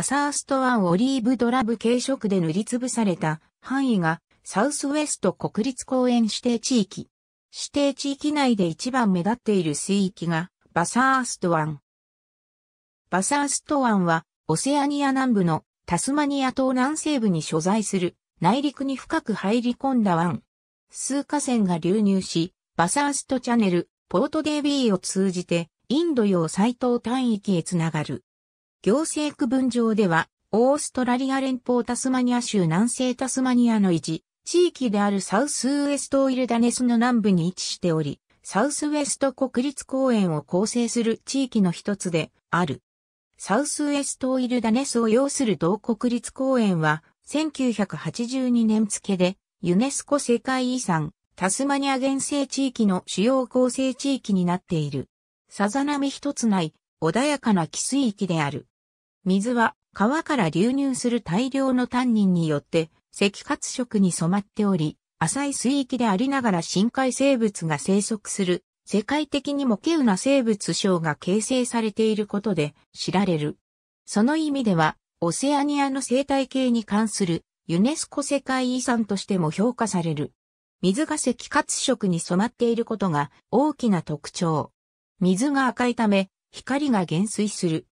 バサースト湾オリーブドラブ軽食で塗りつぶされた範囲がサウスウェスト国立公園指定地域。指定地域内で一番目立っている水域がバサースト湾。バサースト湾はオセアニア南部のタスマニア島南西部に所在する内陸に深く入り込んだ湾。数河川が流入し、バサーストチャネル、ポートデビーを通じてインド洋最東端域へつながる。行政区分上では、オーストラリア連邦タスマニア州南西タスマニアの一地域であるサウスウエストオイルダネスの南部に位置しており、サウスウエスト国立公園を構成する地域の一つである。サウスウエストオイルダネスを要する同国立公園は、1982年付でユネスコ世界遺産タスマニア原生地域の主要構成地域になっている。さざ波一つない穏やかな汽水域である。水は川から流入する大量のタンニンによって赤褐色に染まっており、浅い水域でありながら深海生物が生息する世界的にも稀有な生物省が形成されていることで知られる。その意味では、オセアニアの生態系に関するユネスコ世界遺産としても評価される。水が赤褐色に染まっていることが大きな特徴。水が赤いため、光が減衰する。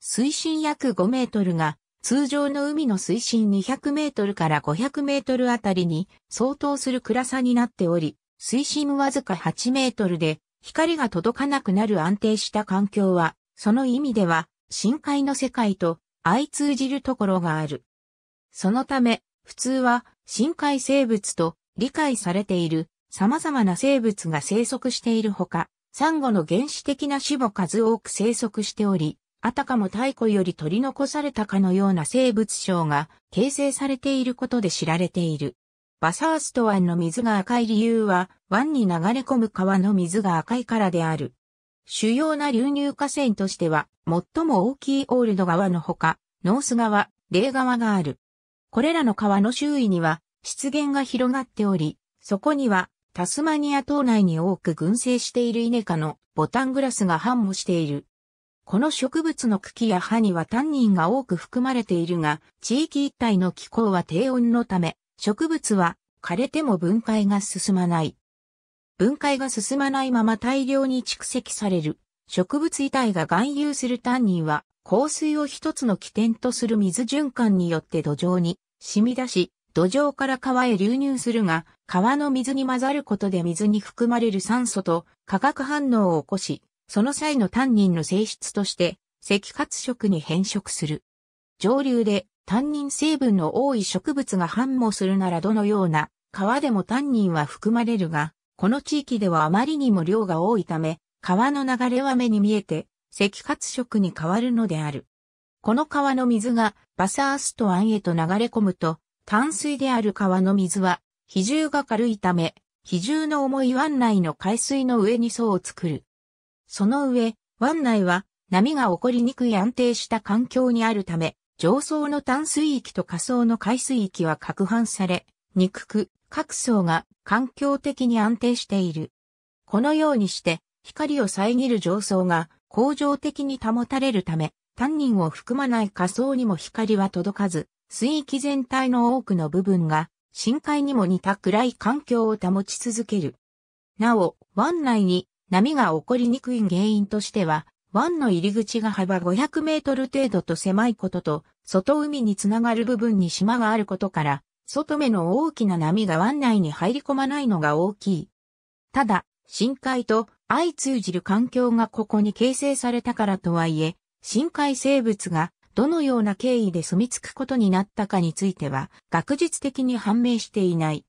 水深約5メートルが、通常の海の水深200メートルから500メートルあたりに相当する暗さになっており、水深わずか8メートルで光が届かなくなる安定した環境は、その意味では深海の世界と相通じるところがある。そのため、普通は深海生物と理解されている様々な生物が生息しているほか、サンゴの原始的な種も数多く生息しており、あたかも太古より取り残されたかのような生物章が形成されていることで知られている。バサースト湾の水が赤い理由は、湾に流れ込む川の水が赤いからである。主要な流入河川としては、最も大きいオールド川のほか、ノース川、レー川がある。これらの川の周囲には、湿原が広がっており、そこにはタスマニア島内に多く群生しているイネ科のボタングラスが繁茂している。この植物の茎や葉にはタンニンが多く含まれているが、地域一帯の気候は低温のため、植物は枯れても分解が進まない。分解が進まないまま大量に蓄積される。植物遺体が含有するタンニンは、香水を一つの起点とする水循環によって土壌に染み出し、土壌から川へ流入するが、川の水に混ざることで水に含まれる酸素と化学反応を起こし、その際のタンニンの性質として、赤褐色に変色する。上流でタンニン成分の多い植物が繁茂するならどのような川でもタンニンは含まれるが、この地域ではあまりにも量が多いため、川の流れは目に見えて赤褐色に変わるのである。この川の水がバサースト湾へと流れ込むと、淡水である川の水は、比重が軽いため、比重の重い湾内の海水の上に層を作る。その上、湾内は波が起こりにくい安定した環境にあるため、上層の淡水域と下層の海水域は攪拌され、にくく、各層が環境的に安定している。このようにして、光を遮る上層が恒常的に保たれるため、タンニンを含まない下層にも光は届かず、水域全体の多くの部分が深海にも似た暗い環境を保ち続ける。なお、湾内に波が起こりにくい原因としては、湾の入り口が幅500メートル程度と狭いことと、外海につながる部分に島があることから、外目の大きな波が湾内に入り込まないのが大きい。ただ、深海と相通じる環境がここに形成されたからとはいえ、深海生物がどのような経緯で住み着くことになったかについては、学術的に判明していない。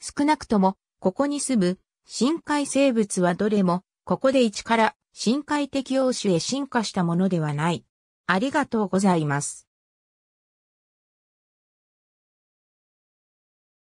少なくとも、ここに住む深海生物はどれも、ここで一から深海適応種へ進化したものではない。ありがとうございます。